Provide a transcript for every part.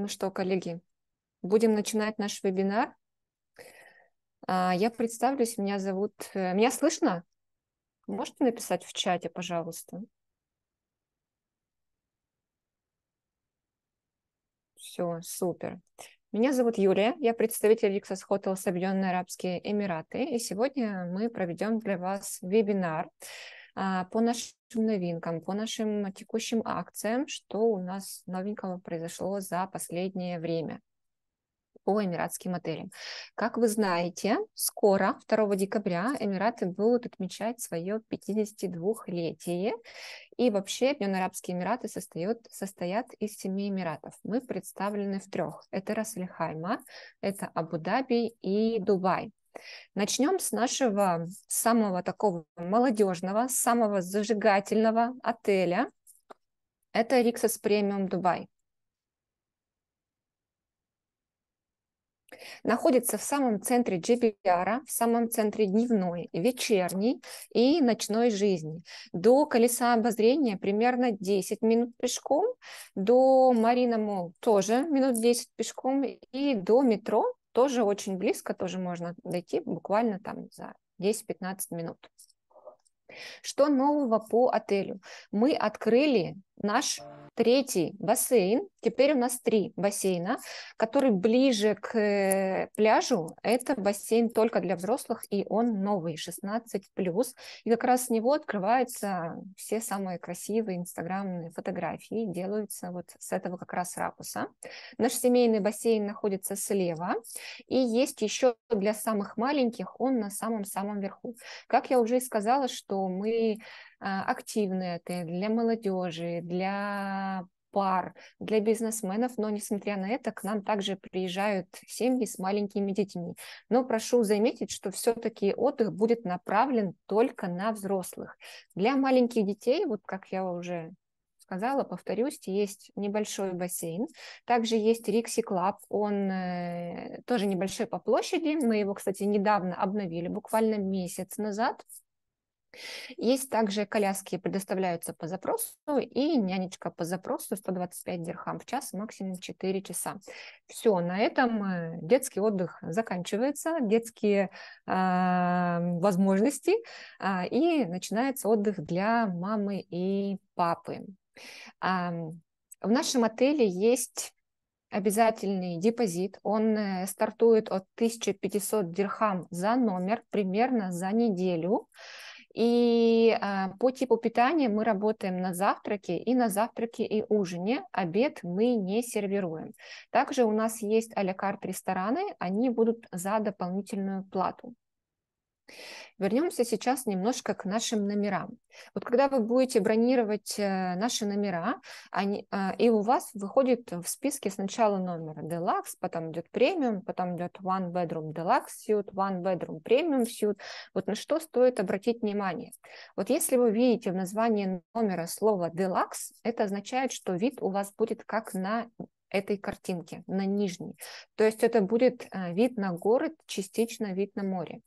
Ну что, коллеги, будем начинать наш вебинар. А, я представлюсь, меня зовут... Э, меня слышно? Можете написать в чате, пожалуйста? Все, супер. Меня зовут Юлия, я представитель Lixus Hotels, Объединенные Арабские Эмираты, и сегодня мы проведем для вас вебинар, а, по нашим новинкам, по нашим текущим акциям, что у нас новенького произошло за последнее время по эмиратским отелям. Как вы знаете, скоро, 2 декабря, Эмираты будут отмечать свое 52-летие. И вообще Объединенные Арабские Эмираты состоят, состоят из семи Эмиратов. Мы представлены в трех. Это Раслихайма, это Абу-Даби и Дубай. Начнем с нашего самого такого молодежного, самого зажигательного отеля. Это Rixos Premium Дубай. находится в самом центре GBR, в самом центре дневной, вечерней и ночной жизни. До колеса обозрения примерно 10 минут пешком, до Марина Мол тоже минут 10 пешком, и до метро тоже очень близко, тоже можно дойти буквально там за 10-15 минут. Что нового по отелю? Мы открыли наш третий бассейн. Теперь у нас три бассейна, который ближе к э, пляжу. Это бассейн только для взрослых, и он новый, 16+. И как раз с него открываются все самые красивые инстаграмные фотографии, делаются вот с этого как раз ракуса. Наш семейный бассейн находится слева, и есть еще для самых маленьких, он на самом-самом верху. Как я уже и сказала, что мы а, активные отели для молодежи, для пар, для бизнесменов, но, несмотря на это, к нам также приезжают семьи с маленькими детьми. Но прошу заметить, что все-таки отдых будет направлен только на взрослых. Для маленьких детей, вот как я уже сказала, повторюсь, есть небольшой бассейн. Также есть Рикси Клаб, он э, тоже небольшой по площади. Мы его, кстати, недавно обновили, буквально месяц назад. Есть также коляски, предоставляются по запросу, и нянечка по запросу 125 дирхам в час, максимум 4 часа. Все, на этом э, детский отдых заканчивается, детские э, возможности, э, и начинается отдых для мамы и папы. Э, в нашем отеле есть обязательный депозит. Он э, стартует от 1500 дирхам за номер примерно за неделю. И а, по типу питания мы работаем на завтраке и на завтраке и ужине. Обед мы не сервируем. Также у нас есть а-ля карт рестораны, они будут за дополнительную плату. Вернемся сейчас немножко к нашим номерам. Вот когда вы будете бронировать э, наши номера, они, а, и у вас выходит в списке сначала номер Deluxe, потом идет премиум, потом идет One Bedroom Deluxe Suite, One Bedroom Premium Suite. Вот на что стоит обратить внимание. Вот если вы видите в названии номера слово Deluxe, это означает, что вид у вас будет как на этой картинки, на нижней. То есть это будет э, вид на город, частично вид на море.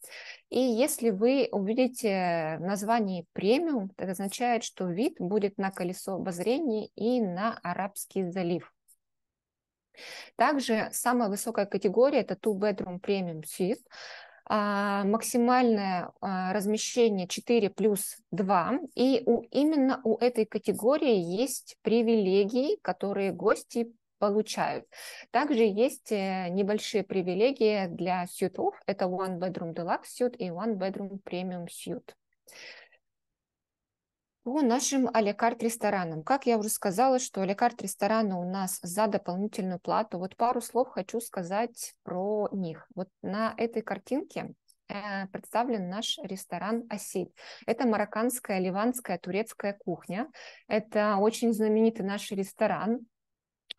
И если вы увидите название премиум, это означает, что вид будет на колесо обозрения и на Арабский залив. Также самая высокая категория – это Two Bedroom Premium Suite. А, максимальное а, размещение 4 плюс 2. И у, именно у этой категории есть привилегии, которые гости получают. Также есть э, небольшие привилегии для сьютов. Это One Bedroom Deluxe Suite и One Bedroom Premium Suite. По нашим алякарт ресторанам. Как я уже сказала, что алякарт рестораны у нас за дополнительную плату. Вот пару слов хочу сказать про них. Вот на этой картинке э, представлен наш ресторан «Осид». Это марокканская, ливанская, турецкая кухня. Это очень знаменитый наш ресторан.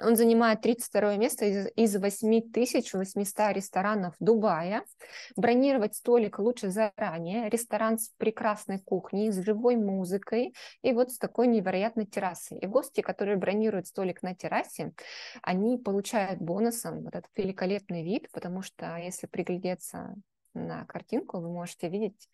Он занимает 32 место из, из 8800 ресторанов Дубая. Бронировать столик лучше заранее. Ресторан с прекрасной кухней, с живой музыкой и вот с такой невероятной террасой. И гости, которые бронируют столик на террасе, они получают бонусом вот этот великолепный вид, потому что если приглядеться на картинку, вы можете видеть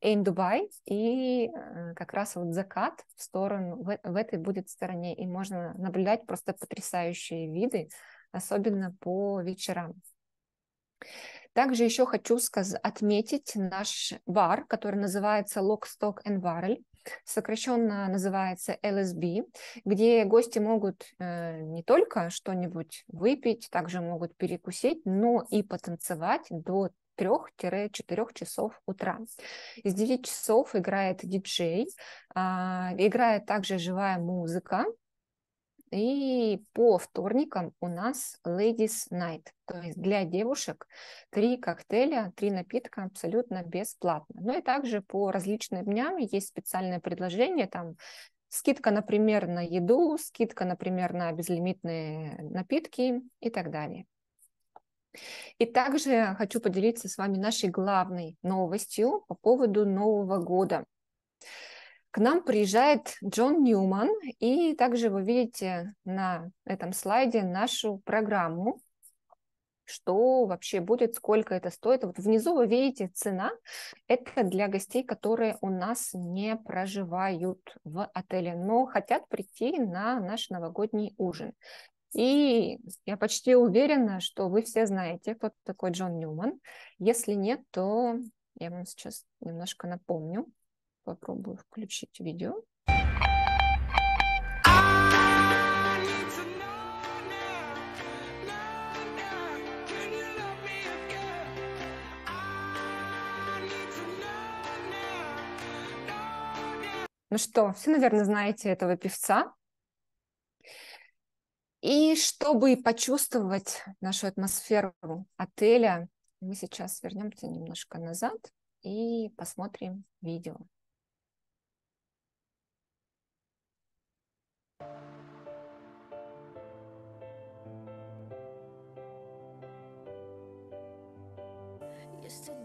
Эйм Дубай, и э, как раз вот закат в сторону, в, в этой будет стороне, и можно наблюдать просто потрясающие виды, особенно по вечерам. Также еще хочу сказ- отметить наш бар, который называется Lock, Stock and Barrel, сокращенно называется LSB, где гости могут э, не только что-нибудь выпить, также могут перекусить, но и потанцевать до 3-4 часов утра. С 9 часов играет диджей, а, играет также живая музыка, и по вторникам у нас Ladies Night, то есть для девушек три коктейля, три напитка абсолютно бесплатно. Ну и также по различным дням есть специальное предложение, там скидка, например, на еду, скидка, например, на безлимитные напитки и так далее. И также хочу поделиться с вами нашей главной новостью по поводу Нового года. К нам приезжает Джон Ньюман, и также вы видите на этом слайде нашу программу, что вообще будет, сколько это стоит. Вот внизу вы видите цена. Это для гостей, которые у нас не проживают в отеле, но хотят прийти на наш новогодний ужин. И я почти уверена, что вы все знаете, кто такой Джон Ньюман. Если нет, то я вам сейчас немножко напомню. Попробую включить видео. Ну что, все, наверное, знаете этого певца. И чтобы почувствовать нашу атмосферу отеля, мы сейчас вернемся немножко назад и посмотрим видео. Yesterday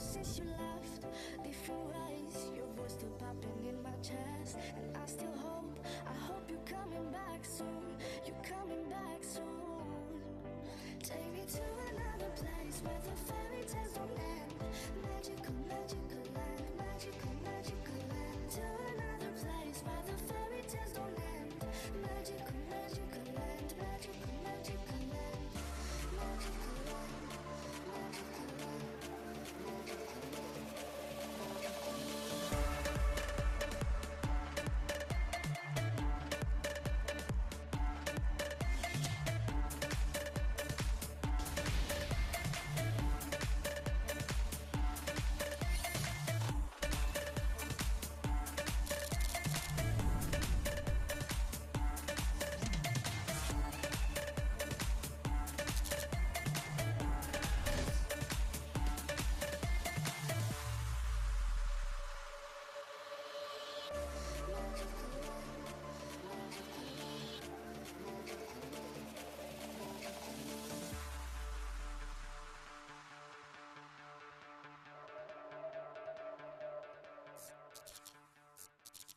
since you left Different ways, your voice still popping in my chest And I still hope, I hope you're coming back soon You're coming back soon Take me to another place where the fairy tales don't end Magical, magical land, magical, magical land To another place where the fairy tales don't end Magical, magical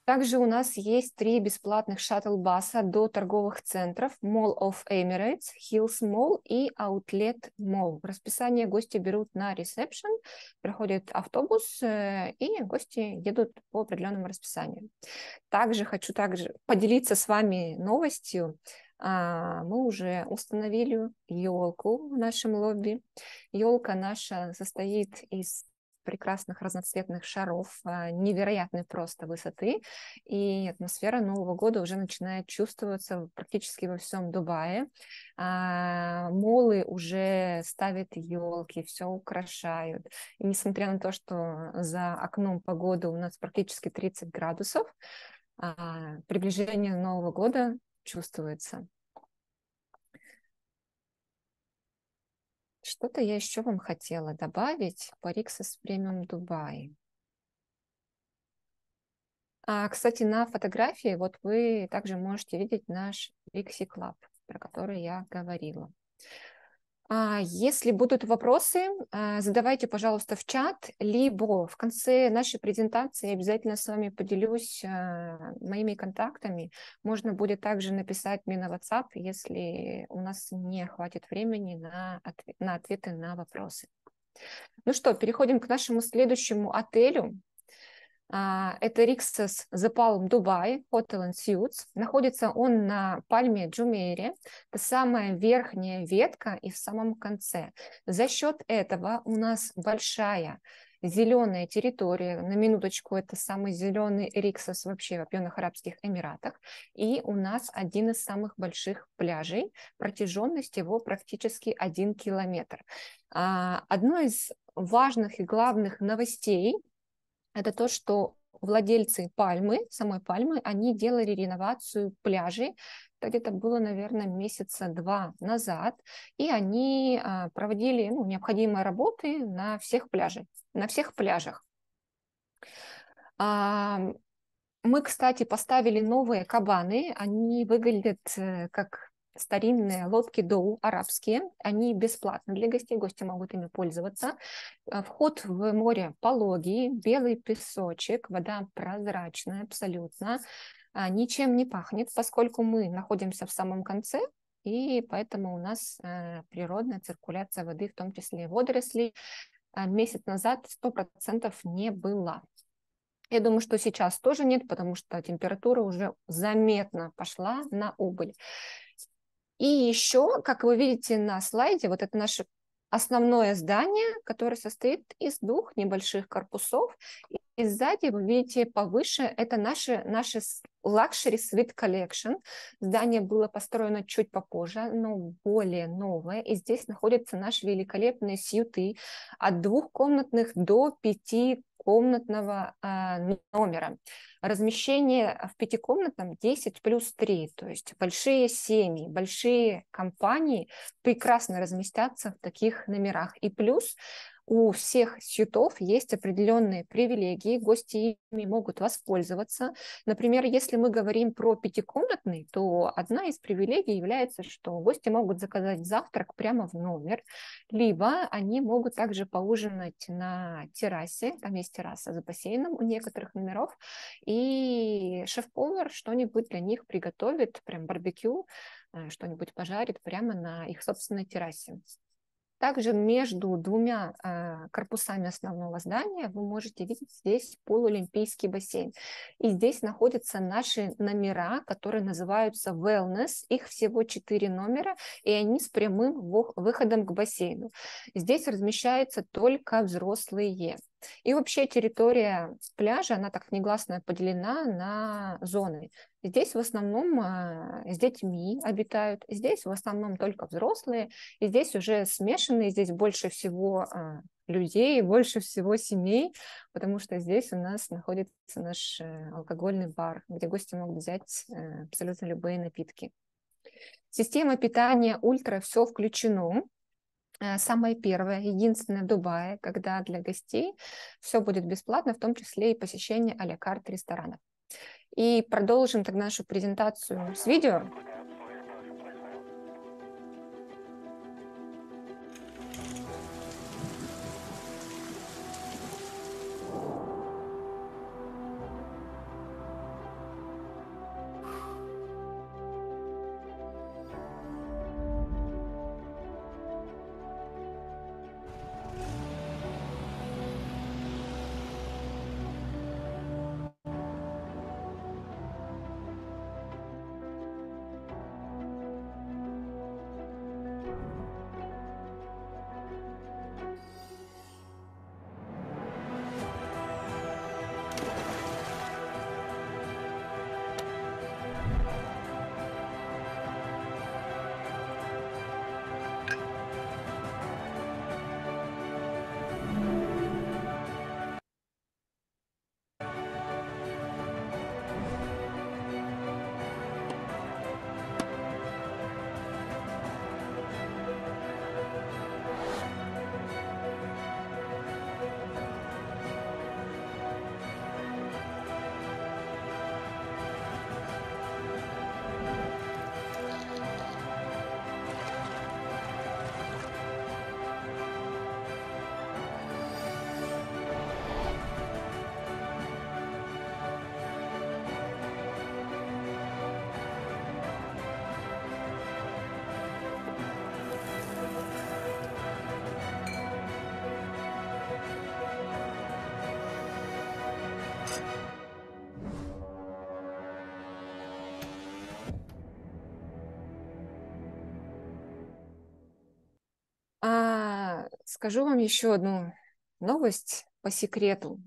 Также у нас есть три бесплатных шаттл-баса до торговых центров Mall of Emirates, Hills Mall и Outlet Mall. Расписание гости берут на ресепшн, проходит автобус, э, и гости едут по определенному расписанию. Также хочу также поделиться с вами новостью. А, мы уже установили елку в нашем лобби. Елка наша состоит из прекрасных разноцветных шаров а, невероятной просто высоты, и атмосфера Нового года уже начинает чувствоваться практически во всем Дубае. А, молы уже ставят елки, все украшают. И несмотря на то, что за окном погода у нас практически 30 градусов, а, приближение Нового года чувствуется. Что-то я еще вам хотела добавить по Риксос премиум Дубай. А, кстати, на фотографии вот вы также можете видеть наш Рикси Клаб, про который я говорила. А, если будут вопросы, а, задавайте, пожалуйста, в чат, либо в конце нашей презентации обязательно с вами поделюсь а, моими контактами. Можно будет также написать мне на WhatsApp, если у нас не хватит времени на, ответ, на ответы на вопросы. Ну что, переходим к нашему следующему отелю. А, это Риксос The Palm Dubai Hotel and Suites. Находится он на пальме Джумейре. Это самая верхняя ветка и в самом конце. За счет этого у нас большая зеленая территория. На минуточку, это самый зеленый Риксос вообще в Объединенных Арабских Эмиратах. И у нас один из самых больших пляжей. Протяженность его практически один километр. А, одно из важных и главных новостей это то, что владельцы пальмы, самой пальмы, они делали реновацию пляжей. Это где-то было, наверное, месяца два назад. И они а, проводили ну, необходимые работы на всех пляжах. На всех пляжах. А, мы, кстати, поставили новые кабаны. Они выглядят э, как старинные лодки доу арабские. Они бесплатны для гостей, гости могут ими пользоваться. Э, вход в море пологий, белый песочек, вода прозрачная абсолютно. А, ничем не пахнет, поскольку мы находимся в самом конце, и поэтому у нас э, природная циркуляция воды, в том числе водорослей, а, месяц назад 100% не было Я думаю, что сейчас тоже нет, потому что температура уже заметно пошла на убыль. И еще, как вы видите на слайде, вот это наше основное здание, которое состоит из двух небольших корпусов и сзади, вы видите, повыше, это наши, наши Luxury Suite Collection. Здание было построено чуть попозже, но более новое. И здесь находятся наши великолепные сьюты от двухкомнатных до пяти комнатного э, а, номера. Размещение в пятикомнатном 10 плюс 3, то есть большие семьи, большие компании прекрасно разместятся в таких номерах. И плюс у всех счетов есть определенные привилегии, гости ими могут воспользоваться. Например, если мы говорим про пятикомнатный, то одна из привилегий является, что гости могут заказать завтрак прямо в номер, либо они могут также поужинать на террасе, там есть терраса за бассейном у некоторых номеров, и шеф-повар что-нибудь для них приготовит, прям барбекю, э, что-нибудь пожарит прямо на их собственной террасе. Также между двумя а, корпусами основного здания вы можете видеть здесь полуолимпийский бассейн. И здесь находятся наши номера, которые называются Wellness. Их всего четыре номера, и они с прямым выходом к бассейну. Здесь размещаются только взрослые. И вообще территория пляжа, она так негласно поделена на зоны. Здесь в основном а, с детьми обитают, здесь в основном только взрослые, и здесь уже смешанные, здесь больше всего а, людей, больше всего семей, потому что здесь у нас находится наш э, алкогольный бар, где гости могут взять э, абсолютно любые напитки. Система питания ультра все включено, Э, самое первое, единственное Дубае, когда для гостей все будет бесплатно, в том числе и посещение а-ля карт ресторанов. И продолжим тогда нашу презентацию с видео. Скажу вам еще одну новость по секрету.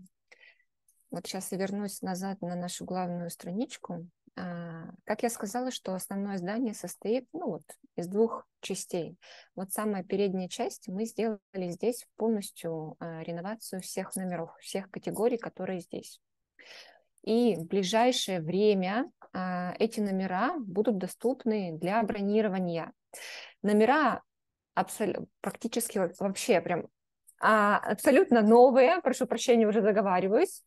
Вот сейчас я вернусь назад на нашу главную страничку. А, как я сказала, что основное здание состоит ну вот, из двух частей. Вот самая передняя часть мы сделали здесь полностью а, реновацию всех номеров, всех категорий, которые здесь. И в ближайшее время а, эти номера будут доступны для бронирования. Номера абсолютно, практически вообще прям а, абсолютно новые, прошу прощения, уже заговариваюсь,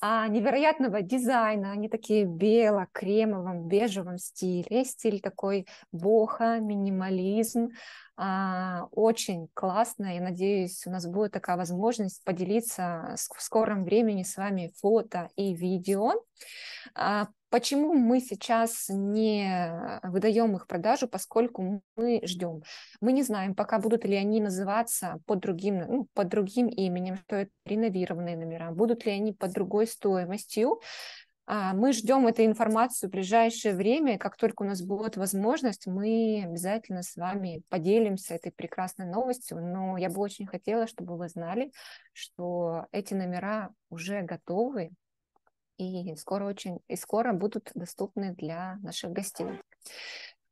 а, невероятного дизайна, они такие бело-кремовом, бежевом стиле, стиль такой боха, минимализм, а, очень классно, я надеюсь, у нас будет такая возможность поделиться в скором времени с вами фото и видео, а, Почему мы сейчас не выдаем их продажу, поскольку мы ждем? Мы не знаем, пока будут ли они называться под другим, ну, под другим именем, что это реновированные номера, будут ли они под другой стоимостью. А, мы ждем эту информацию в ближайшее время, как только у нас будет возможность, мы обязательно с вами поделимся этой прекрасной новостью, но я бы очень хотела, чтобы вы знали, что эти номера уже готовы, и скоро очень и скоро будут доступны для наших гостей.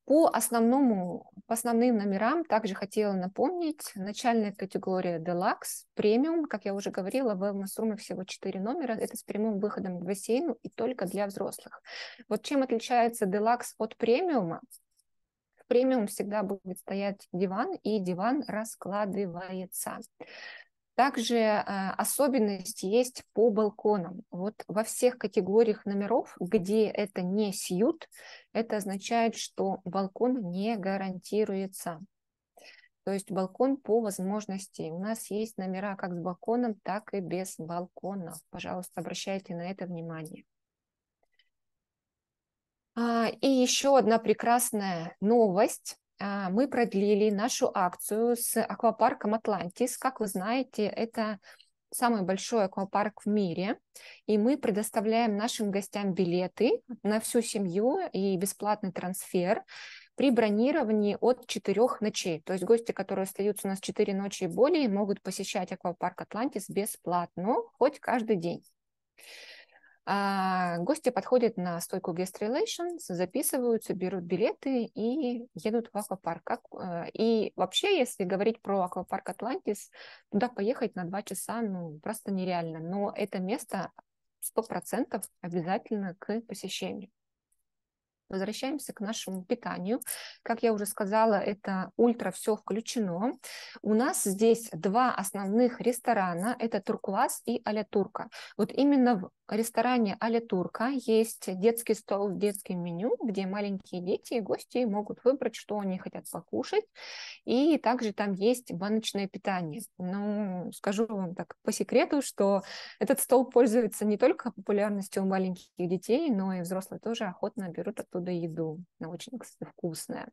По основному, по основным номерам также хотела напомнить, начальная категория Deluxe, премиум, как я уже говорила, в Wellness Room всего 4 номера, это с прямым выходом к бассейну и только для взрослых. Вот чем отличается Deluxe от премиума? В премиум всегда будет стоять диван, и диван раскладывается. Также а, особенность есть по балконам. Вот во всех категориях номеров, где это не сьют, это означает, что балкон не гарантируется. То есть балкон по возможности. У нас есть номера как с балконом, так и без балкона. Пожалуйста, обращайте на это внимание. А, и еще одна прекрасная новость а, мы продлили нашу акцию с аквапарком Атлантис. Как вы знаете, это самый большой аквапарк в мире, и мы предоставляем нашим гостям билеты на всю семью и бесплатный трансфер при бронировании от четырех ночей. То есть гости, которые остаются у нас четыре ночи и более, могут посещать аквапарк Атлантис бесплатно, хоть каждый день. А, гости подходят на стойку Guest Relations, записываются, берут билеты и едут в аквапарк. Э, и вообще, если говорить про аквапарк Атлантис, туда поехать на два часа ну, просто нереально. Но это место сто процентов обязательно к посещению. Возвращаемся к нашему питанию. Как я уже сказала, это ультра все включено. У нас здесь два основных ресторана. Это Турквас и Аля Турка. Вот именно в ресторане Аля Турка есть детский стол в детском меню, где маленькие дети и гости могут выбрать, что они хотят покушать. И также там есть баночное питание. Ну, скажу вам так по секрету, что этот стол пользуется не только популярностью у маленьких детей, но и взрослые тоже охотно берут оттуда рода еду. Она ну, очень, кстати, вкусная.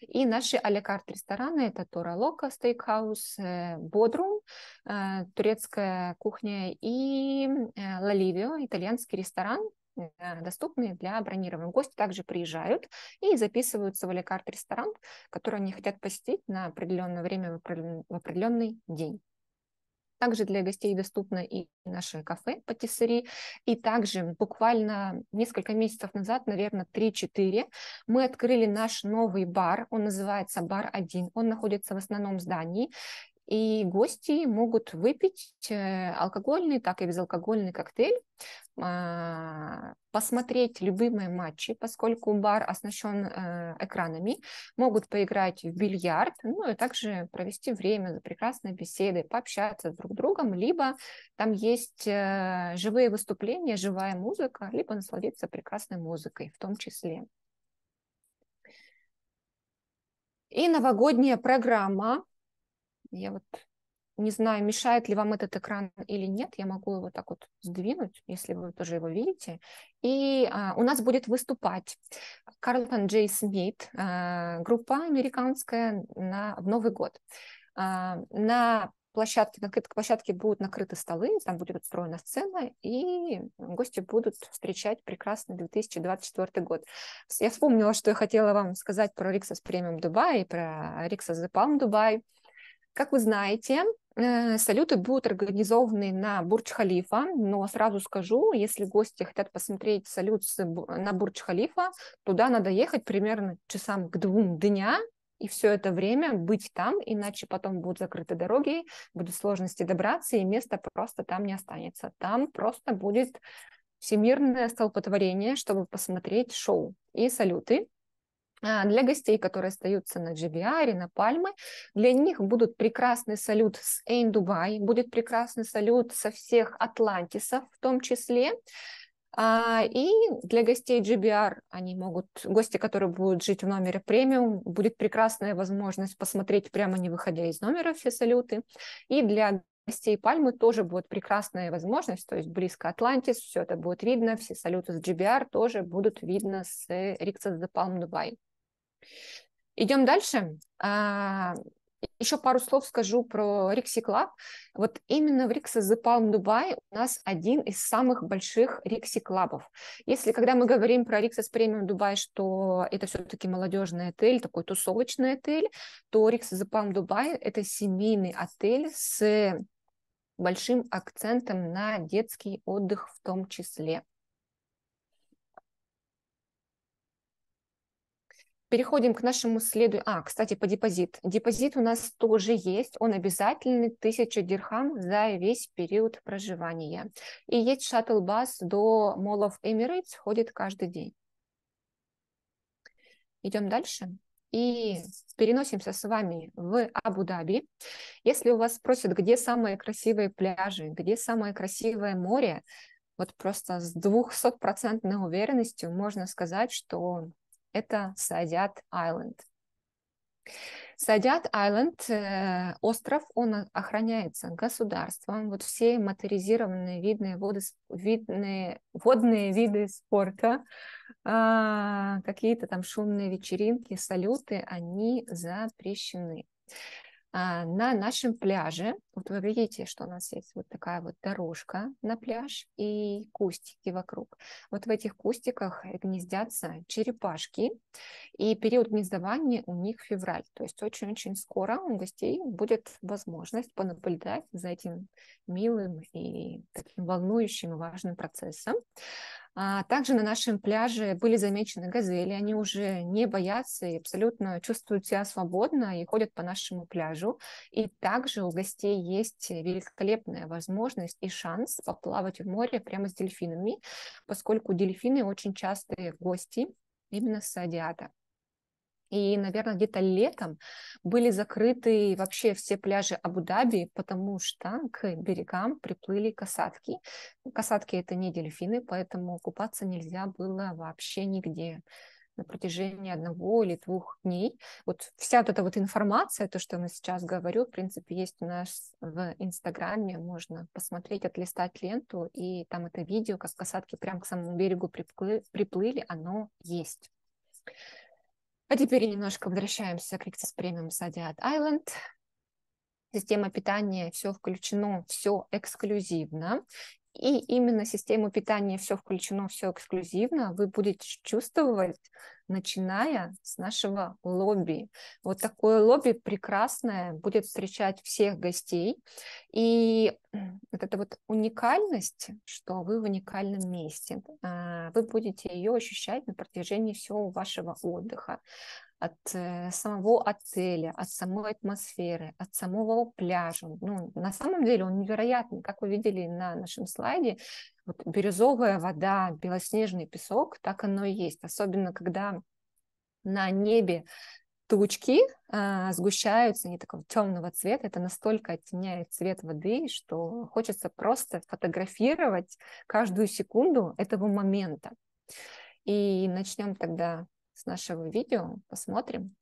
И наши алякарт рестораны – это Тора Лока, Стейкхаус, э, Бодрум, э, турецкая кухня и э, Лаливио, итальянский ресторан, доступные для бронированных. Гости также приезжают и записываются в алякарт ресторан, который они хотят посетить на определенное время, в определенный день. Также для гостей доступно и наше кафе патиссери. И также буквально несколько месяцев назад, наверное, 3-4, мы открыли наш новый бар. Он называется «Бар-1». Он находится в основном здании и гости могут выпить э, алкогольный, так и безалкогольный коктейль, а, посмотреть любимые матчи, поскольку бар оснащен э, экранами, могут поиграть в бильярд, ну и также провести время за прекрасной беседой, пообщаться друг с другом, либо там есть э, живые выступления, живая музыка, либо насладиться прекрасной музыкой в том числе. И новогодняя программа я вот не знаю, мешает ли вам этот экран или нет, я могу его так вот сдвинуть, если вы тоже его видите. И а, у нас будет выступать Карлтон Джей Смит, а, группа американская на, в Новый год. А, на площадке, на площадке будут накрыты столы, там будет устроена сцена, и гости будут встречать прекрасный 2024 год. Я вспомнила, что я хотела вам сказать про Rixos Premium Dubai, про Rixos The Palm Dubai. Как вы знаете, э, салюты будут организованы на Бурдж-Халифа, но сразу скажу, если гости хотят посмотреть салют на Бурдж-Халифа, туда надо ехать примерно часам к двум дня, и все это время быть там, иначе потом будут закрыты дороги, будут сложности добраться, и места просто там не останется. Там просто будет всемирное столпотворение, чтобы посмотреть шоу и салюты. А, для гостей, которые остаются на GBR, на Пальмы, для них будут прекрасный салют с Эйн Дубай, будет прекрасный салют со всех Атлантисов в том числе. А, и для гостей GBR они могут, гости, которые будут жить в номере премиум, будет прекрасная возможность посмотреть прямо не выходя из номера все салюты. И для гостей Пальмы тоже будет прекрасная возможность, то есть близко Атлантис, все это будет видно, все салюты с GBR тоже будут видно с э, Rixos the Palm Dubai. Идем дальше. А, еще пару слов скажу про Rixi Club. Вот именно в Rixi The Palm Dubai у нас один из самых больших Rixi клабов. Если, когда мы говорим про Rixi с премиум Дубай, что это все-таки молодежный отель, такой тусовочный отель, то Rixi The Palm Dubai – это семейный отель с большим акцентом на детский отдых в том числе. Переходим к нашему следу. А, кстати, по депозит. Депозит у нас тоже есть. Он обязательный 1000 дирхам за весь период проживания. И есть шаттл-бас до молов Эмирейтс, ходит каждый день. Идем дальше. И переносимся с вами в Абу-Даби. Если у вас спросят, где самые красивые пляжи, где самое красивое море, вот просто с 200% уверенностью можно сказать, что это Садят Айленд. Садят Айленд, э, остров, он охраняется государством. Вот все моторизированные видные, воды, видные водные виды спорта, а, какие-то там шумные вечеринки, салюты, они запрещены. А, на нашем пляже, вот вы видите, что у нас есть вот такая вот дорожка на пляж и кустики вокруг. Вот в этих кустиках гнездятся черепашки, и период гнездования у них февраль, то есть очень-очень скоро у гостей будет возможность понаблюдать за этим милым и таким волнующим важным процессом. А также на нашем пляже были замечены газели, они уже не боятся и абсолютно чувствуют себя свободно и ходят по нашему пляжу. И также у гостей есть великолепная возможность и шанс поплавать в море прямо с дельфинами, поскольку дельфины очень частые гости именно с Садиата. И, наверное, где-то летом были закрыты вообще все пляжи Абу-Даби, потому что к берегам приплыли касатки. Касатки это не дельфины, поэтому купаться нельзя было вообще нигде на протяжении одного или двух дней. Вот вся вот эта вот информация, то, что я сейчас говорю, в принципе, есть у нас в Инстаграме, можно посмотреть, отлистать ленту, и там это видео, как касатки прям к самому берегу приплы, приплыли, оно есть. А теперь немножко возвращаемся к Rictus Premium Zodiac Island. Система питания все включено, все эксклюзивно. И именно систему питания все включено, все эксклюзивно вы будете чувствовать начиная с нашего лобби. Вот такое лобби прекрасное будет встречать всех гостей. И вот эта вот уникальность, что вы в уникальном месте, а, вы будете ее ощущать на протяжении всего вашего отдыха от э, самого отеля, от самой атмосферы, от самого пляжа. Ну, на самом деле он невероятный, как вы видели на нашем слайде, вот бирюзовая вода, белоснежный песок, так оно и есть, особенно когда на небе тучки э, сгущаются, они такого темного цвета, это настолько оттеняет цвет воды, что хочется просто фотографировать каждую секунду этого момента. И начнем тогда с нашего видео, посмотрим.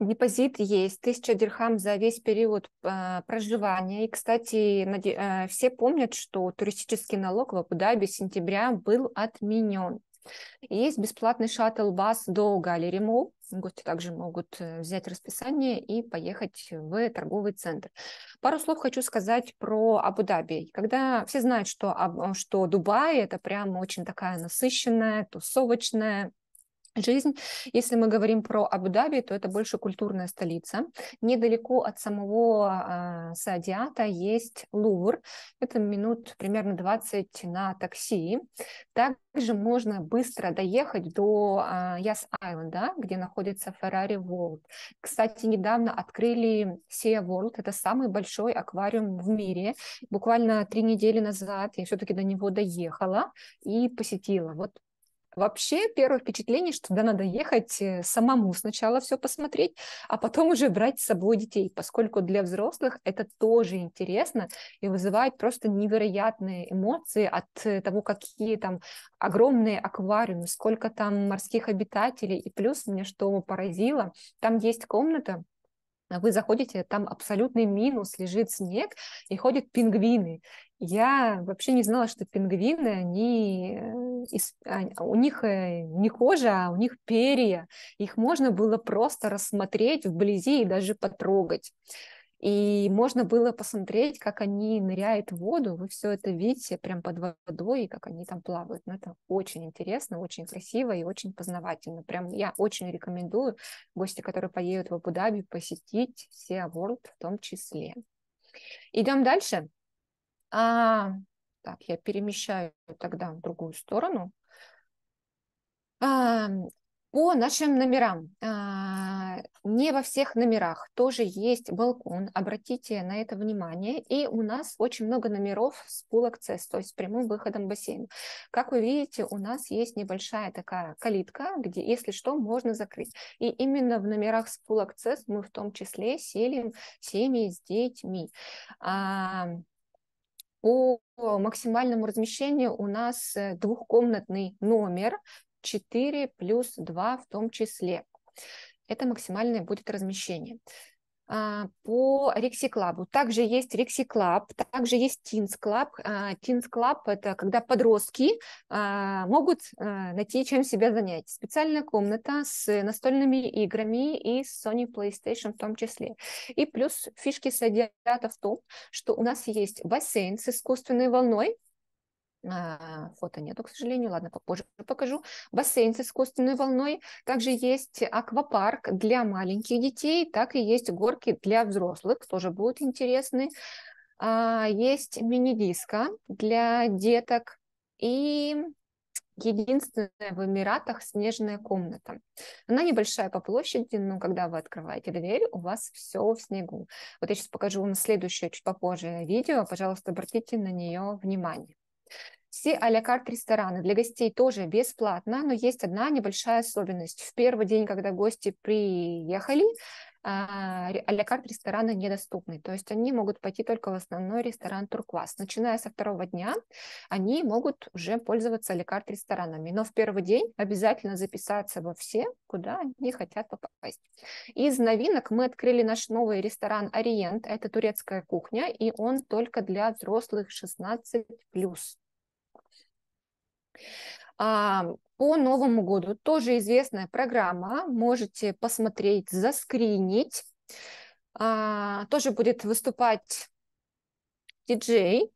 Депозит есть, тысяча дирхам за весь период э, проживания. И, кстати, наде... э, все помнят, что туристический налог в Абу-Даби с сентября был отменен. Есть бесплатный шаттл-бас до Галеримол. Гости также могут э, взять расписание и поехать в торговый центр. Пару слов хочу сказать про Абу-Даби. Когда все знают, что, что Дубай – это прям очень такая насыщенная, тусовочная, жизнь. Если мы говорим про Абу-Даби, то это больше культурная столица. Недалеко от самого э, Саадиата есть Лувр. Это минут примерно 20 на такси. Также можно быстро доехать до э, Яс-Айленда, где находится Феррари World. Кстати, недавно открыли Sea World. Это самый большой аквариум в мире. Буквально три недели назад я все-таки до него доехала и посетила. Вот Вообще, первое впечатление, что туда надо ехать э, самому сначала все посмотреть, а потом уже брать с собой детей, поскольку для взрослых это тоже интересно и вызывает просто невероятные эмоции от э, того, какие там огромные аквариумы, сколько там морских обитателей. И плюс мне что поразило, там есть комната, а вы заходите, там абсолютный минус, лежит снег, и ходят пингвины. Я вообще не знала, что пингвины, они, э, а, у них э, не кожа, а у них перья. Их можно было просто рассмотреть вблизи и даже потрогать. И можно было посмотреть, как они ныряют в воду. Вы все это видите прям под водой, и как они там плавают. Ну, это очень интересно, очень красиво и очень познавательно. Прям я очень рекомендую гости, которые поедут в Абу-Даби, посетить Sea World в том числе. Идем дальше. А, так, я перемещаю тогда в другую сторону. А, по нашим номерам. А, не во всех номерах тоже есть балкон. Обратите на это внимание. И у нас очень много номеров с пул акцесс, то есть с прямым выходом в бассейн. Как вы видите, у нас есть небольшая такая калитка, где, если что, можно закрыть. И именно в номерах с пул акцесс мы в том числе селим семьи с детьми. А, по максимальному размещению у нас э, двухкомнатный номер 4 плюс 2 в том числе. Это максимальное будет размещение. А, по Рикси Клабу. Также есть Рикси Клаб, также есть Тинс Клаб. Тинс Клаб – это когда подростки а, могут а, найти, чем себя занять. Специальная комната с настольными играми и с Sony PlayStation в том числе. И плюс фишки содержат в том, что у нас есть бассейн с искусственной волной, а, фото нету, к сожалению, ладно, попозже покажу. Бассейн с искусственной волной. Также есть аквапарк для маленьких детей, так и есть горки для взрослых, тоже будут интересны. А, есть мини-диско для деток и единственная в Эмиратах снежная комната. Она небольшая по площади, но когда вы открываете дверь, у вас все в снегу. Вот я сейчас покажу вам следующее чуть попозже видео, пожалуйста, обратите на нее внимание. Все алякарт рестораны для гостей тоже бесплатно, но есть одна небольшая особенность. В первый день, когда гости приехали, а, алякарт рестораны недоступны, то есть они могут пойти только в основной ресторан Турквас. Начиная со второго дня, они могут уже пользоваться алякарт ресторанами, но в первый день обязательно записаться во все, куда они хотят попасть. Из новинок мы открыли наш новый ресторан «Ориент», это турецкая кухня, и он только для взрослых 16+. А, по Новому году тоже известная программа, можете посмотреть, заскринить. А, тоже будет выступать диджей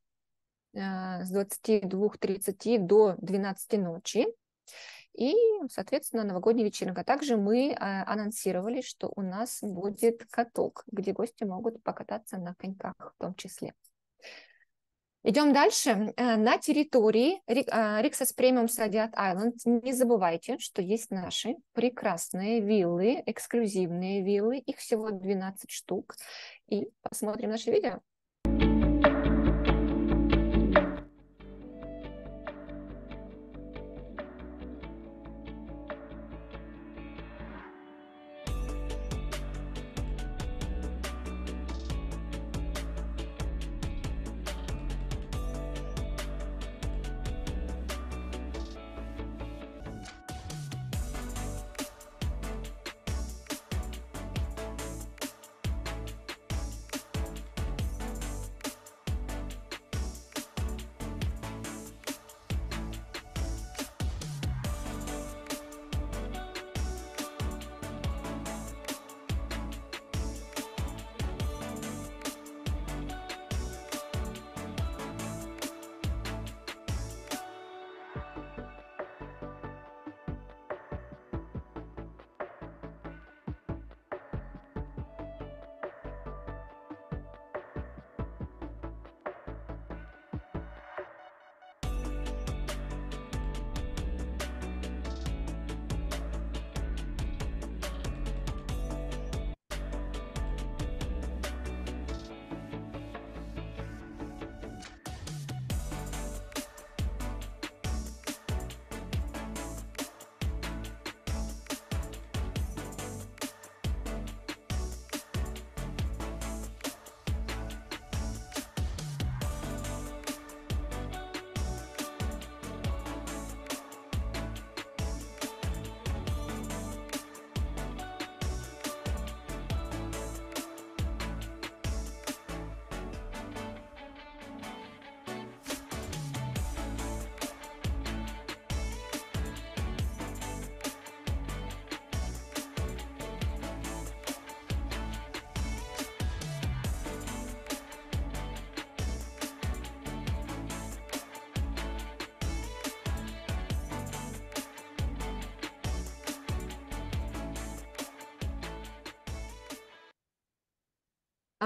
э, с 22.30 до 12 ночи. И, соответственно, новогодняя вечеринка. Также мы э, анонсировали, что у нас будет каток, где гости могут покататься на коньках в том числе. Идем дальше. Э, на территории Риксас Премиум Садиат Айленд не забывайте, что есть наши прекрасные виллы, эксклюзивные виллы. Их всего 12 штук. И посмотрим наше видео.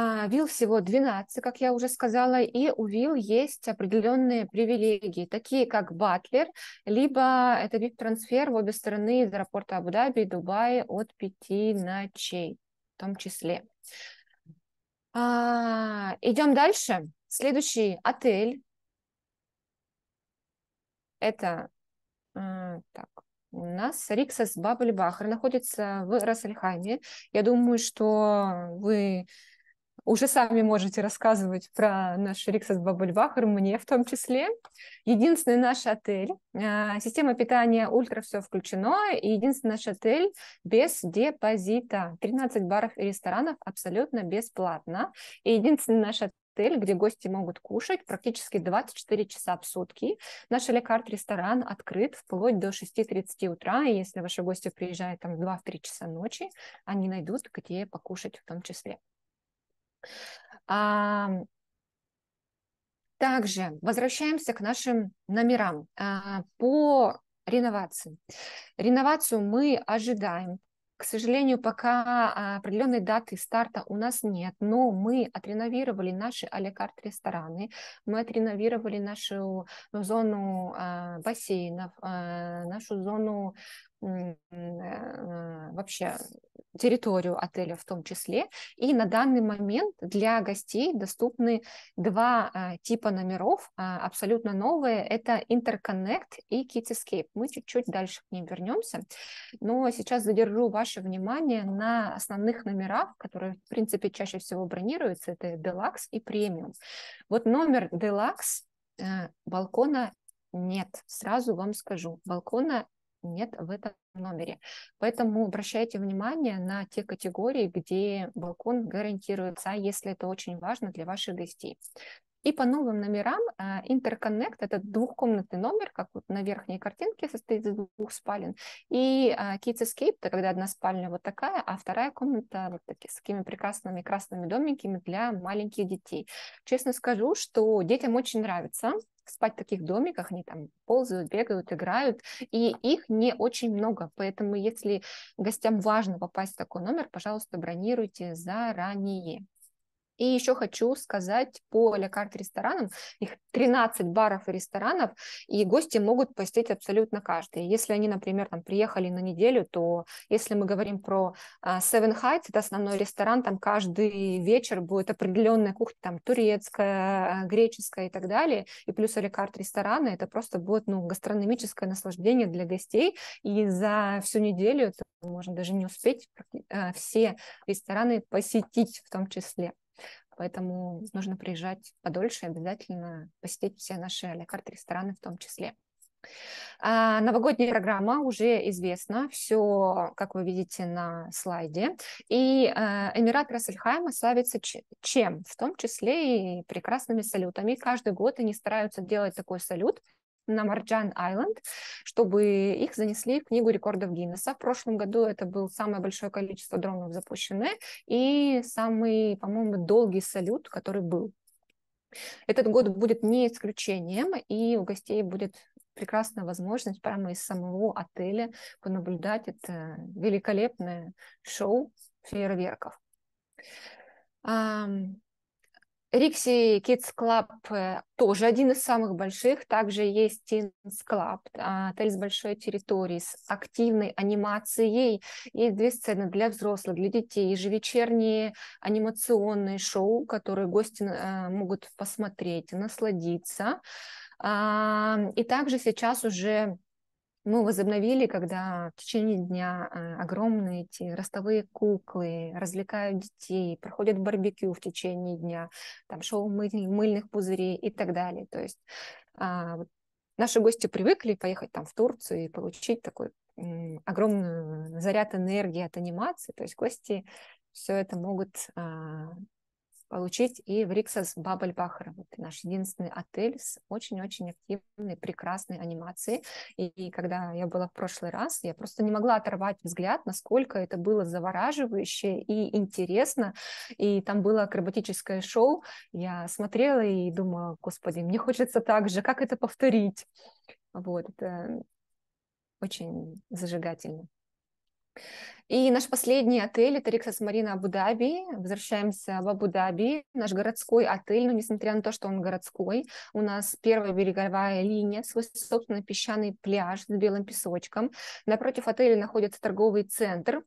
А, вил всего 12, как я уже сказала, и у вил есть определенные привилегии, такие как батлер, либо это VIP-трансфер в обе стороны из аэропорта Абу-Даби и Дубая от 5 ночей в том числе. А, идем дальше. Следующий отель. Это э, так, у нас Риксас Бабль Бахр находится в Рассельхайме. Я думаю, что вы уже сами можете рассказывать про наш Риксас Бабульвахар, мне в том числе. Единственный наш отель, э, система питания ультра все включено, и единственный наш отель без депозита. 13 баров и ресторанов абсолютно бесплатно. И единственный наш отель где гости могут кушать практически 24 часа в сутки. Наш лекарт ресторан открыт вплоть до 6.30 утра, и если ваши гости приезжают там в 2-3 часа ночи, они найдут, где покушать в том числе. А, также возвращаемся к нашим номерам а, по реновации. Реновацию мы ожидаем. К сожалению, пока а, определенной даты старта у нас нет, но мы отреновировали наши аликарт рестораны, мы отреновировали нашу зону а, бассейнов, а, нашу зону э, вообще территорию отеля в том числе. И на данный момент для гостей доступны два а, типа номеров, а, абсолютно новые. Это Interconnect и Kityscape. Мы чуть-чуть дальше к ним вернемся. Но сейчас задержу ваше внимание на основных номерах, которые, в принципе, чаще всего бронируются. Это Deluxe и Premium. Вот номер Deluxe э, балкона нет, сразу вам скажу, балкона нет в этом номере. Поэтому обращайте внимание на те категории, где балкон гарантируется, если это очень важно для ваших гостей. И по новым номерам а, интерконнект, это двухкомнатный номер, как вот на верхней картинке, состоит из двух спален. И а, Kids Escape, это когда одна спальня вот такая, а вторая комната вот такие с такими прекрасными красными домиками для маленьких детей. Честно скажу, что детям очень нравится спать в таких домиках, они там ползают, бегают, играют, и их не очень много, поэтому если гостям важно попасть в такой номер, пожалуйста, бронируйте заранее. И еще хочу сказать по лекарт ресторанам. Их 13 баров и ресторанов, и гости могут посетить абсолютно каждый. Если они, например, там приехали на неделю, то если мы говорим про а, Seven Heights, это основной ресторан, там каждый вечер будет определенная кухня, там турецкая, греческая и так далее. И плюс лекарт ресторана, это просто будет ну, гастрономическое наслаждение для гостей. И за всю неделю можно даже не успеть а, все рестораны посетить в том числе. Поэтому нужно приезжать подольше и обязательно посетить все наши алякарт рестораны в том числе. А, новогодняя программа уже известна, все, как вы видите на слайде. И э, Эмират Рассельхайма славится чем? В том числе и прекрасными салютами. Каждый год они стараются делать такой салют – на Марджан Айленд, чтобы их занесли в Книгу рекордов Гиннесса. В прошлом году это было самое большое количество дронов запущены и самый, по-моему, долгий салют, который был. Этот год будет не исключением, и у гостей будет прекрасная возможность прямо из самого отеля понаблюдать это великолепное шоу фейерверков. Рикси Kids Club э, тоже один из самых больших. Также есть Teens Club, а, отель с большой территорией, с активной анимацией. Есть две сцены для взрослых, для детей, ежевечерние анимационные шоу, которые гости э, могут посмотреть, насладиться. А, и также сейчас уже мы возобновили, когда в течение дня э, огромные эти ростовые куклы развлекают детей, проходят барбекю в течение дня, там шоу мыльных пузырей и так далее. То есть а, наши гости привыкли поехать там в Турцию и получить такой огромный заряд энергии от анимации. То есть гости все это могут а, получить и в Риксас Бабельбахер. Вот наш единственный отель с очень-очень активной, прекрасной анимацией. И, и когда я была в прошлый раз, я просто не могла оторвать взгляд, насколько это было завораживающе и интересно. И там было акробатическое шоу. Я смотрела и думала, господи, мне хочется так же, как это повторить? Вот, это очень зажигательно. И наш последний отель – это Рексас Марина Абу-Даби. Возвращаемся в Абу-Даби. Наш городской отель, но несмотря на то, что он городской, у нас первая береговая линия, свой собственный песчаный пляж с белым песочком. Напротив отеля находится торговый центр.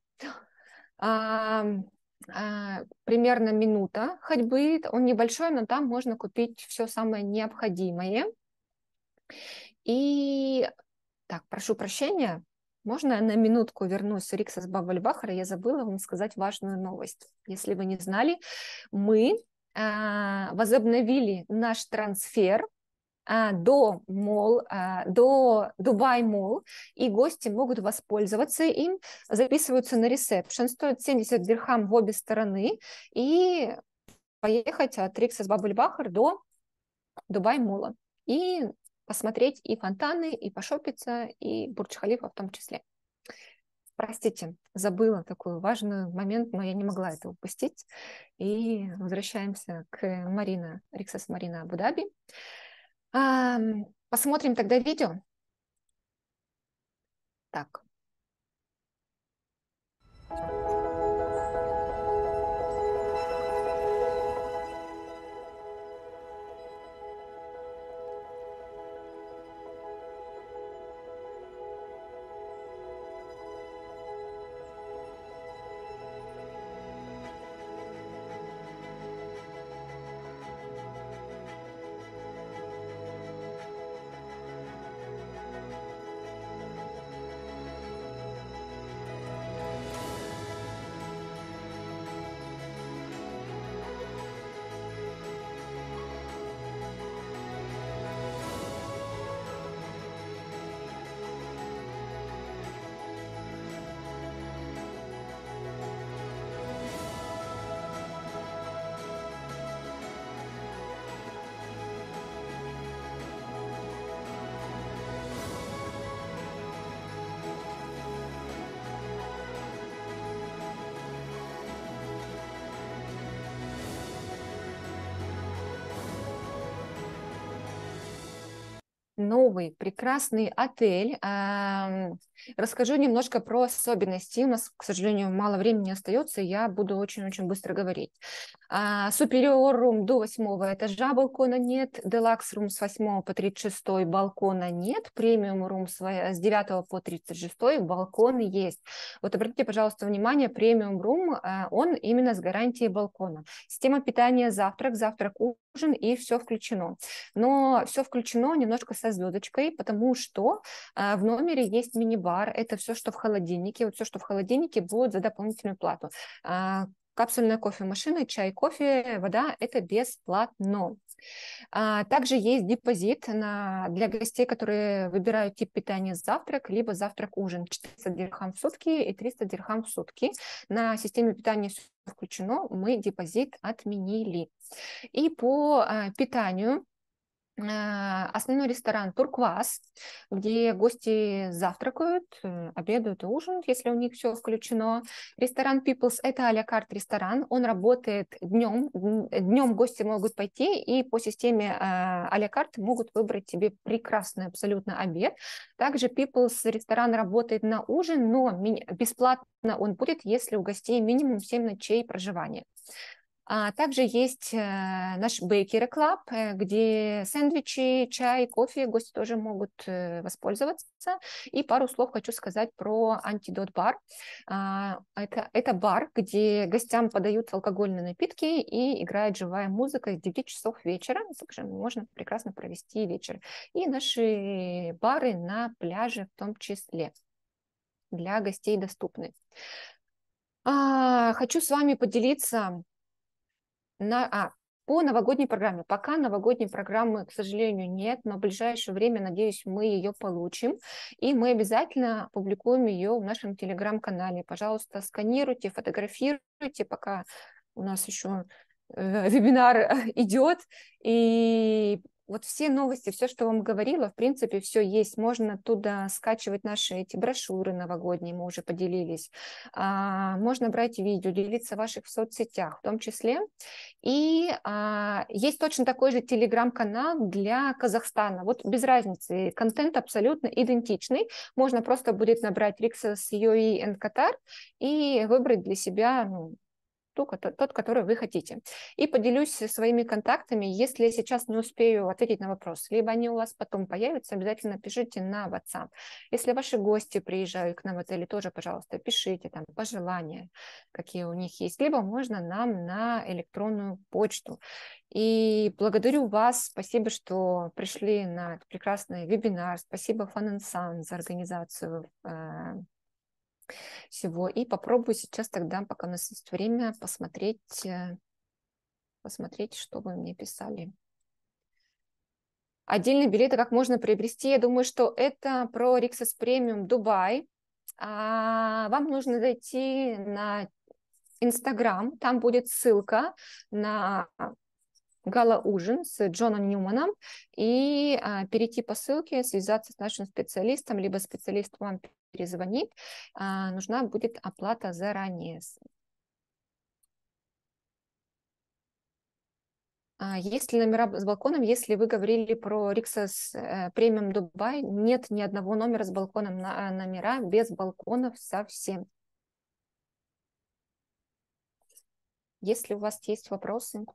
А, а, примерно минута ходьбы. Он небольшой, но там можно купить все самое необходимое. И так, прошу прощения, можно я на минутку вернусь? Рикса с Бабельбахара. Я забыла вам сказать важную новость. Если вы не знали, мы а, возобновили наш трансфер а, до мол, а, до Дубай мол, и гости могут воспользоваться им, записываются на ресепшн, стоит 70 дирхам в обе стороны, и поехать от Рикса с Бабельбахар до Дубай мола. И посмотреть и фонтаны, и пошопиться, и Бурдж-Халифа в том числе. Простите, забыла такой важный момент, но я не могла это упустить. И возвращаемся к Марина, Риксас Марина Абу-Даби. Посмотрим тогда видео. Так. Thank you. новый прекрасный отель Расскажу немножко про особенности. У нас, к сожалению, мало времени остается, я буду очень-очень быстро говорить. А, Супериор рум до восьмого этажа балкона нет, делакс рум с восьмого по тридцать шестой балкона нет, премиум рум с девятого по тридцать шестой балконы есть. Вот обратите, пожалуйста, внимание, премиум рум, а, он именно с гарантией балкона. Система питания завтрак, завтрак ужин и все включено. Но все включено немножко со звездочкой, потому что а, в номере есть мини-бар товар, это все, что в холодильнике, вот все, что в холодильнике, будет за дополнительную плату. А, капсульная кофемашина, чай, кофе, вода – это бесплатно. А, также есть депозит на, для гостей, которые выбирают тип питания завтрак, либо завтрак-ужин. 400 дирхам в сутки и 300 дирхам в сутки. На системе питания все включено, мы депозит отменили. И по а, питанию Э, основной ресторан Турквас, где гости завтракают, э, обедают и ужинают, если у них все включено. Ресторан People's – это а-ля карт ресторан. Он работает днем. Днем гости могут пойти и по системе э, а-ля карт могут выбрать себе прекрасный абсолютно обед. Также People's ресторан работает на ужин, но бесплатно он будет, если у гостей минимум 7 ночей проживания. А также есть э, наш бейкер-клаб, э, где сэндвичи, чай, кофе гости тоже могут э, воспользоваться. И пару слов хочу сказать про антидот бар. А, это, это бар, где гостям подают алкогольные напитки и играет живая музыка с 9 часов вечера. Также можно прекрасно провести вечер. И наши бары на пляже в том числе для гостей доступны. А, хочу с вами поделиться на, а, по новогодней программе. Пока новогодней программы, к сожалению, нет, но в ближайшее время, надеюсь, мы ее получим. И мы обязательно публикуем ее в нашем телеграм-канале. Пожалуйста, сканируйте, фотографируйте, пока у нас еще э, вебинар э, идет, и вот все новости, все, что вам говорила, в принципе, все есть. Можно оттуда скачивать наши эти брошюры новогодние, мы уже поделились. А, можно брать видео, делиться в ваших соцсетях в том числе. И а, есть точно такой же телеграм-канал для Казахстана. Вот без разницы, контент абсолютно идентичный. Можно просто будет набрать Рикса с UAE and Qatar и выбрать для себя ну, ту, тот, который вы хотите. И поделюсь своими контактами. Если я сейчас не успею ответить на вопрос, либо они у вас потом появятся, обязательно пишите на WhatsApp. Если ваши гости приезжают к нам в отеле, тоже, пожалуйста, пишите там пожелания, какие у них есть. Либо можно нам на электронную почту. И благодарю вас, спасибо, что пришли на этот прекрасный вебинар, спасибо Fun Sun за организацию э, всего. И попробую сейчас тогда, пока у нас есть время, посмотреть, э, посмотреть, что вы мне писали. Отдельные билеты как можно приобрести? Я думаю, что это про Rixos Premium Дубай. А вам нужно зайти на Инстаграм, там будет ссылка на гала-ужин с Джоном Ньюманом и а, перейти по ссылке, связаться с нашим специалистом, либо специалист вам перезвонит, а, нужна будет оплата заранее. А, есть ли номера с балконом? Если вы говорили про Риксас э, премиум Дубай, нет ни одного номера с балконом. На а, номера без балконов совсем. Если у вас есть вопросы,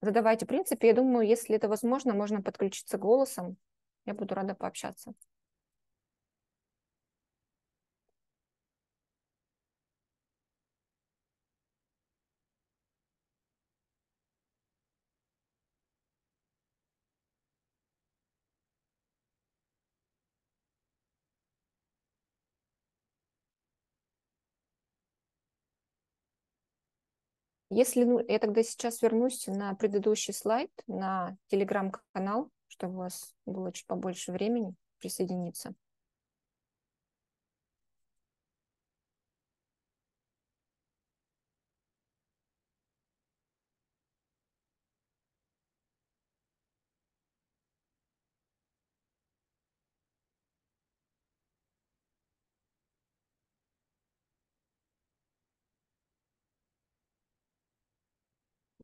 задавайте. В принципе, я думаю, если это возможно, можно подключиться голосом. Я буду рада пообщаться. Если, ну, я тогда сейчас вернусь на предыдущий слайд, на телеграм-канал, чтобы у вас было чуть побольше времени присоединиться.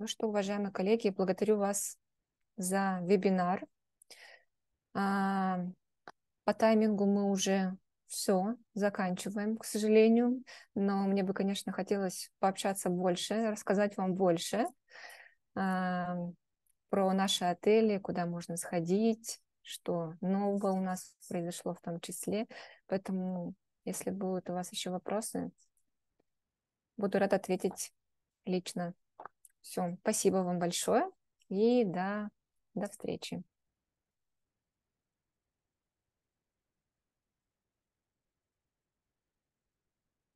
Ну что, уважаемые коллеги, благодарю вас за вебинар. А, по таймингу мы уже все, заканчиваем, к сожалению. Но мне бы, конечно, хотелось пообщаться больше, рассказать вам больше а, про наши отели, куда можно сходить, что нового у нас произошло в том числе. Поэтому, если будут у вас еще вопросы, буду рад ответить лично. Все, спасибо вам большое и до, до встречи.